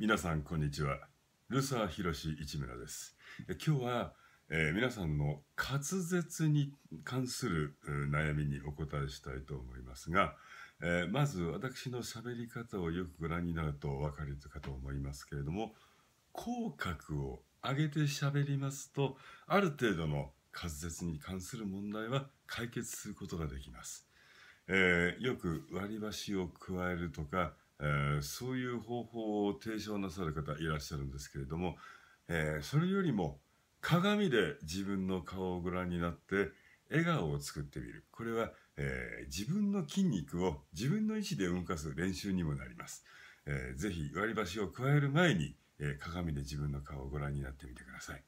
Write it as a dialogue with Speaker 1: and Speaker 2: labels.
Speaker 1: 皆さんこんにちはルサーひろし市村です今日は、えー、皆さんの滑舌に関する悩みにお答えしたいと思いますが、えー、まず私の喋り方をよくご覧になるとお分かりかと思いますけれども口角を上げて喋りますとある程度の滑舌に関する問題は解決することができます、えー、よく割り箸を加えるとかえー、そういう方法を提唱なさる方いらっしゃるんですけれども、えー、それよりも鏡で自分の顔をご覧になって笑顔を作ってみるこれは、えー、自分の筋肉を自分の意思で動かす練習にもなります、えー、ぜひ割り箸を加える前に、え鏡で自分の顔をご覧になってみてください